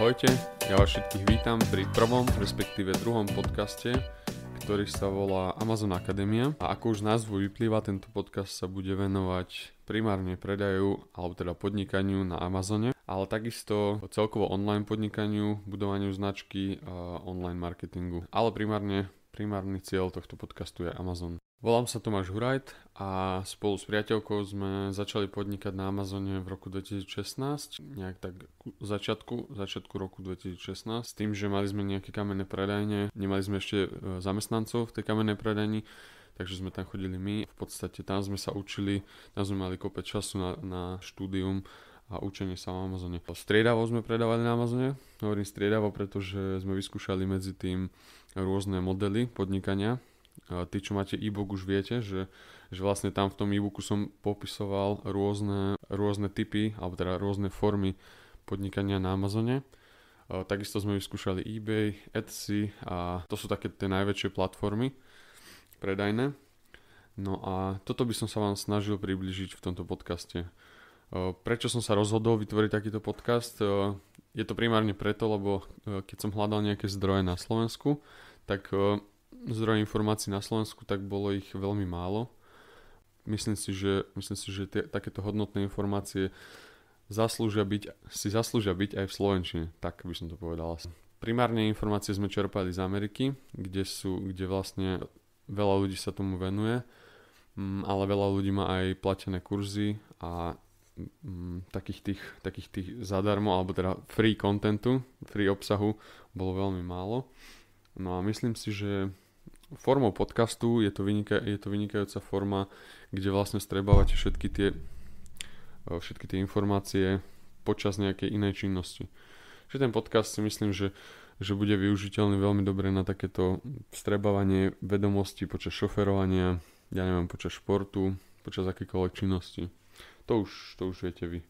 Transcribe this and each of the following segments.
Ahojte, ja vás všetkých vítam pri prvom, respektíve druhom podcaste, ktorý sa volá Amazon Akadémia. A ako už názvu vyplýva, tento podcast sa bude venovať primárne predaju, alebo teda podnikaniu na Amazone, ale takisto celkovo online podnikaniu, budovaniu značky, online marketingu. Ale primárne, primárny cieľ tohto podcastu je Amazon. Volám sa Tomáš Hurajt a spolu s priateľkou sme začali podnikať na Amazone v roku 2016, nejak tak začiatku, začiatku roku 2016, s tým, že mali sme nejaké kamenné predajne, nemali sme ešte e, zamestnancov v tej kamennej predajni, takže sme tam chodili my. V podstate tam sme sa učili, tam sme mali kopec času na, na štúdium a učenie sa na Amazone. Striedavo sme predávali na Amazone, hovorím striedavo, pretože sme vyskúšali medzi tým rôzne modely podnikania, tí, čo máte e-book, už viete, že, že vlastne tam v tom e-booku som popisoval rôzne, rôzne typy, alebo teda rôzne formy podnikania na Amazone. Takisto sme vyskúšali eBay, Etsy a to sú také tie najväčšie platformy predajné. No a toto by som sa vám snažil približiť v tomto podcaste. E, prečo som sa rozhodol vytvoriť takýto podcast? E, je to primárne preto, lebo e, keď som hľadal nejaké zdroje na Slovensku, tak zdroj informácií na Slovensku, tak bolo ich veľmi málo. Myslím si, že, myslím si, že tie, takéto hodnotné informácie zaslúžia byť, si zaslúžia byť aj v Slovenčine, tak by som to povedal. Primárne informácie sme čerpali z Ameriky, kde, sú, kde vlastne veľa ľudí sa tomu venuje, mm, ale veľa ľudí má aj platené kurzy a mm, takých tých, takých tých zadarmo, alebo teda free contentu, free obsahu bolo veľmi málo. No a myslím si, že formou podcastu je to, vynika, je to vynikajúca forma, kde vlastne strebávate všetky tie, eh, všetky tie informácie počas nejakej inej činnosti. Čiže ten podcast si myslím, že, že bude využiteľný veľmi dobre na takéto strebávanie vedomostí počas šoferovania, ja neviem, počas športu, počas akýkoľvek činnosti. To už, to už viete vy.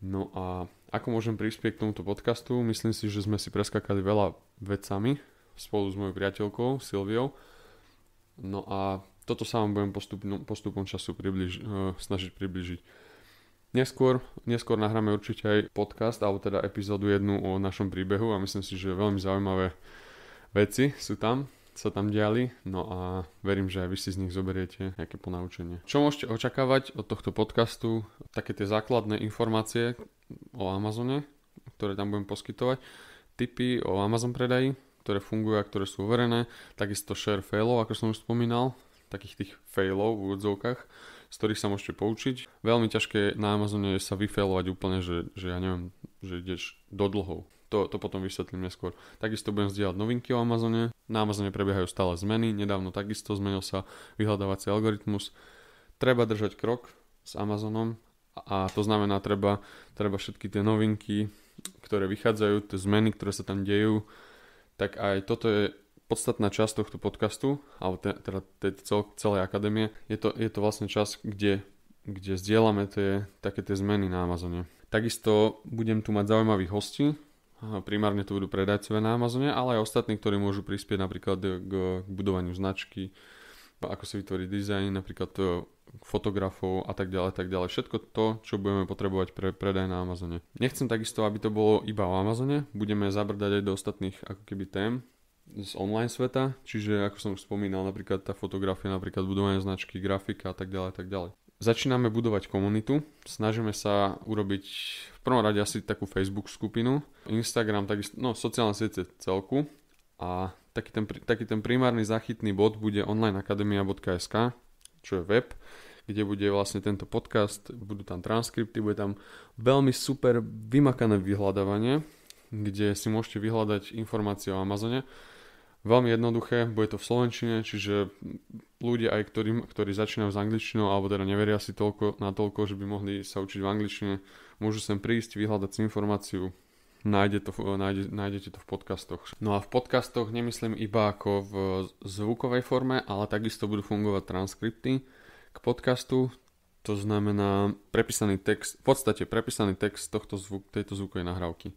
No a ako môžem prispieť k tomuto podcastu? Myslím si, že sme si preskakali veľa vecami, spolu s mojou priateľkou Silviou. No a toto sa vám budem postupno, postupom času približ, uh, snažiť približiť. Neskôr, neskôr nahráme určite aj podcast, alebo teda epizódu jednu o našom príbehu a myslím si, že veľmi zaujímavé veci sú tam, sa tam diali, no a verím, že aj vy si z nich zoberiete nejaké ponaučenie. Čo môžete očakávať od tohto podcastu? Také tie základné informácie o Amazone, ktoré tam budem poskytovať, tipy o Amazon predaji, ktoré fungujú a ktoré sú overené. Takisto share failov, ako som už spomínal, takých tých failov v úvodzovkách, z ktorých sa môžete poučiť. Veľmi ťažké na Amazone je sa vyfailovať úplne, že, že ja neviem, že ideš do dlhov. To, to potom vysvetlím neskôr. Takisto budem zdieľať novinky o Amazone. Na Amazone prebiehajú stále zmeny. Nedávno takisto zmenil sa vyhľadávací algoritmus. Treba držať krok s Amazonom a to znamená, treba, treba všetky tie novinky, ktoré vychádzajú, tie zmeny, ktoré sa tam dejú, tak aj toto je podstatná časť tohto podcastu, alebo te, teda tej cel, celej akadémie. Je to, je to vlastne čas, kde, kde zdieľame tie, také tie zmeny na Amazone. Takisto budem tu mať zaujímavých hostí, primárne to budú predajcovia na Amazone, ale aj ostatní, ktorí môžu prispieť napríklad k, k budovaniu značky, ako si vytvoriť dizajn, napríklad to fotografov a tak ďalej, tak ďalej. Všetko to, čo budeme potrebovať pre predaj na Amazone. Nechcem takisto, aby to bolo iba o Amazone, budeme zabrdať aj do ostatných ako keby tém z online sveta, čiže ako som už spomínal, napríklad tá fotografia, napríklad budovanie značky, grafika a tak ďalej, tak ďalej. Začíname budovať komunitu, snažíme sa urobiť v prvom rade asi takú Facebook skupinu, Instagram, takisto, no sociálne siete celku a taký ten, taký ten primárny zachytný bod bude onlineakademia.sk, čo je web, kde bude vlastne tento podcast, budú tam transkripty, bude tam veľmi super vymakané vyhľadávanie, kde si môžete vyhľadať informácie o Amazone. Veľmi jednoduché, bude to v Slovenčine, čiže ľudia aj, ktorí, ktorí začínajú s angličtinou alebo teda neveria si toľko, na toľko, že by mohli sa učiť v angličtine, môžu sem prísť, vyhľadať si informáciu Nájde to, nájde, nájdete to v podcastoch. No a v podcastoch nemyslím iba ako v zvukovej forme, ale takisto budú fungovať transkripty k podcastu, to znamená prepísaný text, v podstate prepísaný text tohto zvuk, tejto zvukovej nahrávky.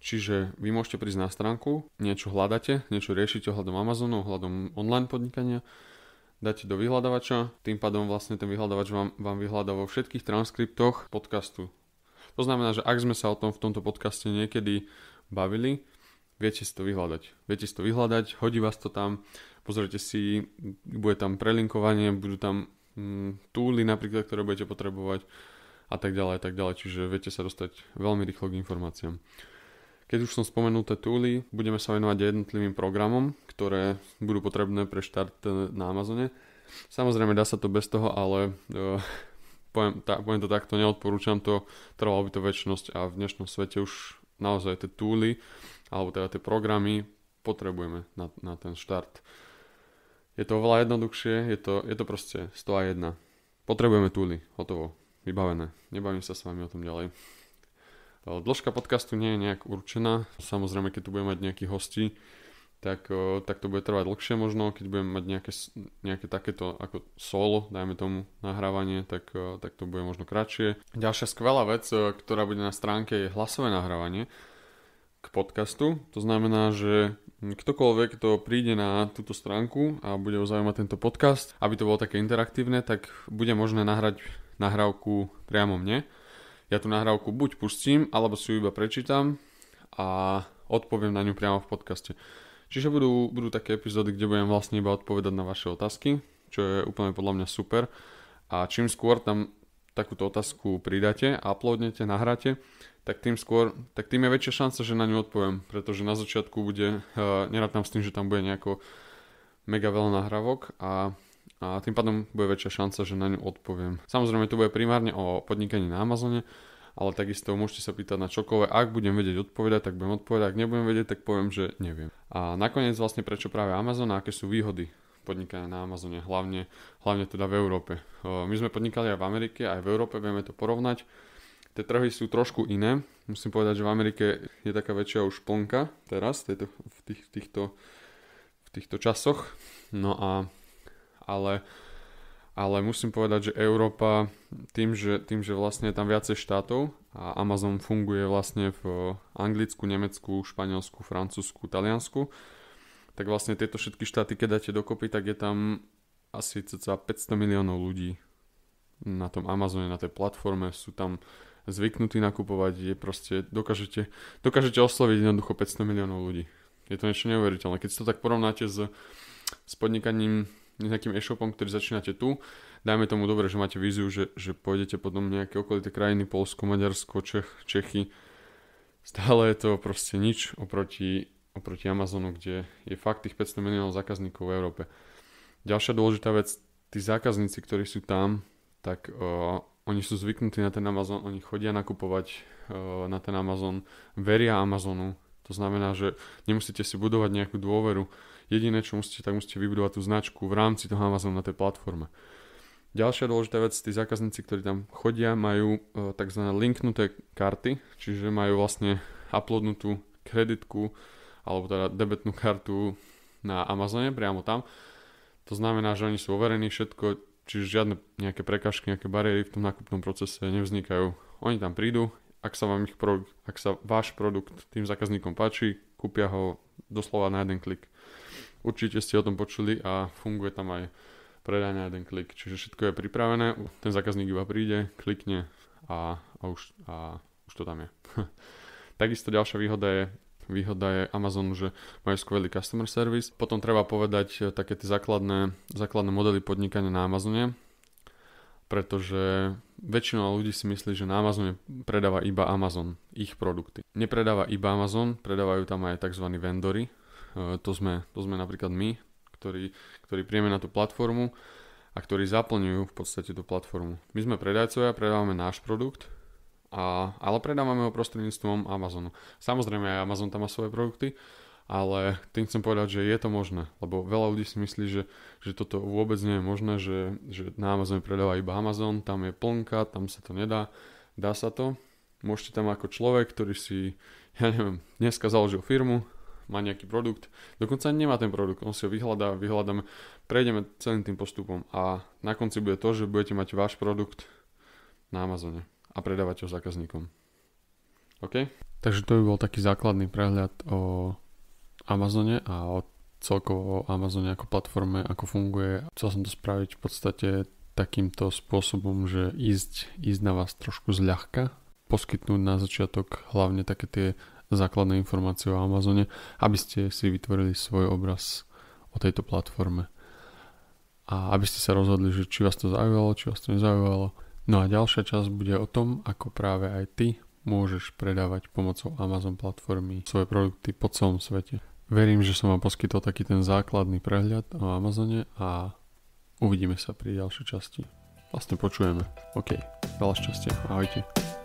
Čiže vy môžete prísť na stránku, niečo hľadáte, niečo riešite ohľadom Amazonu, ohľadom online podnikania, dáte do vyhľadávača, tým pádom vlastne ten vyhľadávač vám, vám vyhľadá vo všetkých transkriptoch podcastu to znamená, že ak sme sa o tom v tomto podcaste niekedy bavili, viete si to vyhľadať. Viete si to vyhľadať, hodí vás to tam, pozrite si, bude tam prelinkovanie, budú tam mm, túly napríklad, ktoré budete potrebovať a tak ďalej a tak ďalej, čiže viete sa dostať veľmi rýchlo k informáciám. Keď už som spomenul tie túly, budeme sa venovať jednotlivým programom, ktoré budú potrebné pre štart na Amazone. Samozrejme dá sa to bez toho, ale e, poviem, tá, poviem to takto, neodporúčam to, trvalo by to väčšnosť a v dnešnom svete už naozaj tie túly, alebo teda tie programy potrebujeme na, na ten štart. Je to oveľa jednoduchšie, je to, je to proste 101. Potrebujeme túly, hotovo, vybavené. Nebavím sa s vami o tom ďalej. Dĺžka podcastu nie je nejak určená. Samozrejme, keď tu budeme mať nejakých hostí, tak, tak to bude trvať dlhšie možno, keď budem mať nejaké, nejaké takéto ako solo, dajme tomu nahrávanie, tak, tak to bude možno kratšie. Ďalšia skvelá vec, ktorá bude na stránke je hlasové nahrávanie k podcastu. To znamená, že ktokoľvek, kto príde na túto stránku a bude ho zaujímať tento podcast, aby to bolo také interaktívne, tak bude možné nahrať nahrávku priamo mne. Ja tú nahrávku buď pustím, alebo si ju iba prečítam a odpoviem na ňu priamo v podcaste. Čiže budú, budú také epizódy, kde budem vlastne iba odpovedať na vaše otázky, čo je úplne podľa mňa super. A čím skôr tam takúto otázku pridáte, uploadnete, nahráte, tak tým skôr, tak tým je väčšia šanca, že na ňu odpoviem, pretože na začiatku bude, uh, eh, nerátam s tým, že tam bude nejako mega veľa nahrávok a, a tým pádom bude väčšia šanca, že na ňu odpoviem. Samozrejme, to bude primárne o podnikaní na Amazone, ale takisto môžete sa pýtať na čokoľvek. Ak budem vedieť odpovedať, tak budem odpovedať, ak nebudem vedieť, tak poviem, že neviem. A nakoniec vlastne prečo práve Amazon a aké sú výhody podnikania na Amazone, hlavne, hlavne teda v Európe. My sme podnikali aj v Amerike, aj v Európe, vieme to porovnať. Tie trhy sú trošku iné. Musím povedať, že v Amerike je taká väčšia už plnka teraz, tejto, v, tých, týchto, v týchto časoch. No a ale ale musím povedať, že Európa tým, že, tým, že vlastne je tam viacej štátov a Amazon funguje vlastne v Anglicku, Nemecku, Španielsku, Francúzsku, Taliansku, tak vlastne tieto všetky štáty, keď dáte dokopy, tak je tam asi cca 500 miliónov ľudí na tom Amazone, na tej platforme, sú tam zvyknutí nakupovať, je proste, dokážete, dokážete osloviť jednoducho 500 miliónov ľudí. Je to niečo neuveriteľné. Keď si to tak porovnáte s, s podnikaním nejakým e-shopom, ktorý začínate tu, dajme tomu dobre, že máte víziu, že, že pôjdete potom nejaké okolité krajiny, Polsko, Maďarsko, Čech, Čechy, stále je to proste nič oproti, oproti Amazonu, kde je fakt tých 500 miliónov zákazníkov v Európe. Ďalšia dôležitá vec, tí zákazníci, ktorí sú tam, tak uh, oni sú zvyknutí na ten Amazon, oni chodia nakupovať uh, na ten Amazon, veria Amazonu, to znamená, že nemusíte si budovať nejakú dôveru. Jediné, čo musíte, tak musíte vybudovať tú značku v rámci toho Amazonu na tej platforme. Ďalšia dôležitá vec, tí zákazníci, ktorí tam chodia, majú e, tzv. linknuté karty, čiže majú vlastne uploadnutú kreditku alebo teda debetnú kartu na Amazone priamo tam. To znamená, že oni sú overení všetko, čiže žiadne nejaké prekažky, nejaké bariéry v tom nákupnom procese nevznikajú. Oni tam prídu, ak sa, vám ich pro, ak sa váš produkt tým zákazníkom páči, kúpia ho doslova na jeden klik. Určite ste o tom počuli a funguje tam aj predaj na jeden klik. Čiže všetko je pripravené, ten zákazník iba príde, klikne a, a, už, a už to tam je. Takisto ďalšia výhoda je, výhoda je Amazonu, že majú skvelý customer service. Potom treba povedať e, také tie základné, základné modely podnikania na Amazone pretože väčšina ľudí si myslí, že na Amazone predáva iba Amazon ich produkty. Nepredáva iba Amazon, predávajú tam aj tzv. vendory, e, to sme, to sme napríklad my, ktorí, ktorí prieme na tú platformu a ktorí zaplňujú v podstate tú platformu. My sme predajcovia, predávame náš produkt, a, ale predávame ho prostredníctvom Amazonu. Samozrejme aj Amazon tam má svoje produkty, ale tým chcem povedať, že je to možné, lebo veľa ľudí si myslí, že, že toto vôbec nie je možné, že, že na Amazon predáva iba Amazon, tam je plnka, tam sa to nedá, dá sa to. Môžete tam ako človek, ktorý si, ja neviem, dneska založil firmu, má nejaký produkt, dokonca nemá ten produkt, on si ho vyhľadá, vyhľadáme, prejdeme celým tým postupom a na konci bude to, že budete mať váš produkt na Amazone a predávať ho zákazníkom. OK? Takže to by bol taký základný prehľad o Amazone a o celkovo Amazone ako platforme, ako funguje. Chcel som to spraviť v podstate takýmto spôsobom, že ísť, ísť na vás trošku zľahka, poskytnúť na začiatok hlavne také tie základné informácie o Amazone, aby ste si vytvorili svoj obraz o tejto platforme. A aby ste sa rozhodli, že či vás to zaujalo, či vás to nezaujalo. No a ďalšia časť bude o tom, ako práve aj ty môžeš predávať pomocou Amazon platformy svoje produkty po celom svete. Verím, že som vám poskytol taký ten základný prehľad o Amazone a uvidíme sa pri ďalšej časti. Vlastne počujeme. OK, veľa šťastia. Ahojte.